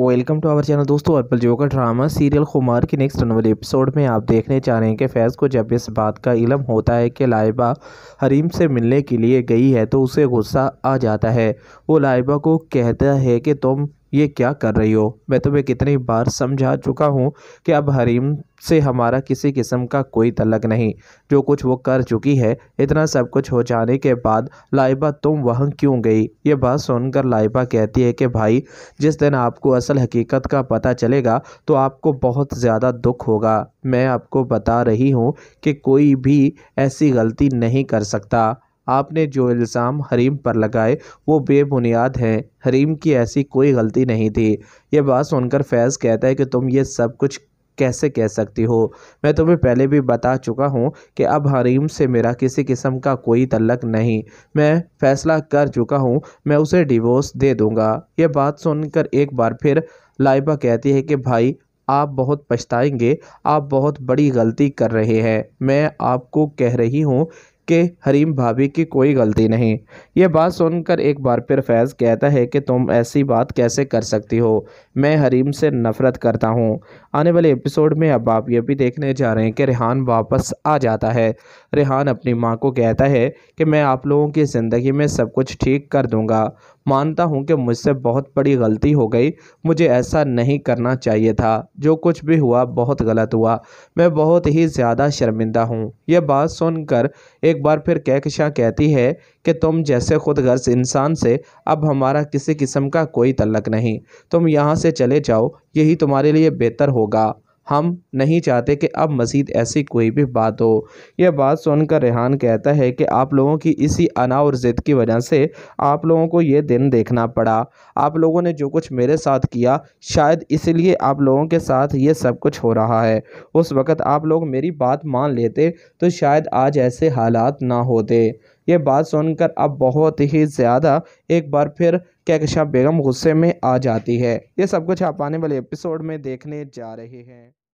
welcome to our channel दोस्तों अर्पल जो का ड्रामा सीरियल खुमार के नेक्स्ट नवल एपिसोड में आप देखने चाह रहे हैं कि फैज़ को जब इस बात का इलम होता है कि लाइबा हरीम से मिलने के लिए गई है तो उसे गुस्सा आ जाता है वो लाइबा को कहता है कि तुम ये क्या कर रही हो मैं तुम्हें कितनी बार समझा चुका हूँ कि अब हरीम से हमारा किसी किस्म का कोई तलक नहीं जो कुछ वो कर चुकी है इतना सब कुछ हो जाने के बाद लाइबा तुम वहाँ क्यों गई ये बात सुनकर लाइबा कहती है कि भाई जिस दिन आपको असल हकीकत का पता चलेगा तो आपको बहुत ज़्यादा दुख होगा मैं आपको बता रही हूँ कि कोई भी ऐसी गलती नहीं कर सकता आपने जो इल्ज़ाम हरीम पर लगाए वो बेबुनियाद हैं हरीम की ऐसी कोई गलती नहीं थी ये बात सुनकर फैज़ कहता है कि तुम ये सब कुछ कैसे कह सकती हो मैं तुम्हें पहले भी बता चुका हूँ कि अब हरीम से मेरा किसी किस्म का कोई तल्लक नहीं मैं फ़ैसला कर चुका हूँ मैं उसे डिवोर्स दे दूँगा ये बात सुनकर एक बार फिर लाइबा कहती है कि भाई आप बहुत पछताएंगे आप बहुत बड़ी गलती कर रहे हैं मैं आपको कह रही हूँ के हरीम भाभी की कोई गलती नहीं ये बात सुनकर एक बार फिर फैज़ कहता है कि तुम ऐसी बात कैसे कर सकती हो मैं हरीम से नफ़रत करता हूँ आने वाले एपिसोड में अब आप ये भी देखने जा रहे हैं कि रेहान वापस आ जाता है रेहान अपनी माँ को कहता है कि मैं आप लोगों की ज़िंदगी में सब कुछ ठीक कर दूँगा मानता हूँ कि मुझसे बहुत बड़ी गलती हो गई मुझे ऐसा नहीं करना चाहिए था जो कुछ भी हुआ बहुत गलत हुआ मैं बहुत ही ज़्यादा शर्मिंदा हूँ यह बात सुनकर एक बार फिर कहकशां कहती है कि तुम जैसे खुद गर्ज इंसान से अब हमारा किसी किस्म का कोई तल्लक नहीं तुम यहाँ से चले जाओ यही तुम्हारे लिए बेहतर होगा हम नहीं चाहते कि अब मज़ीद ऐसी कोई भी बात हो यह बात सुनकर रेहान कहता है कि आप लोगों की इसी अना और ज़िद की वजह से आप लोगों को ये दिन देखना पड़ा आप लोगों ने जो कुछ मेरे साथ किया शायद इसलिए आप लोगों के साथ ये सब कुछ हो रहा है उस वक़्त आप लोग मेरी बात मान लेते तो शायद आज ऐसे हालात ना होते ये बात सुनकर अब बहुत ही ज़्यादा एक बार फिर कैकशा बेगम गुस्से में आ जाती है ये सब कुछ आप आने वाले एपिसोड में देखने जा रहे हैं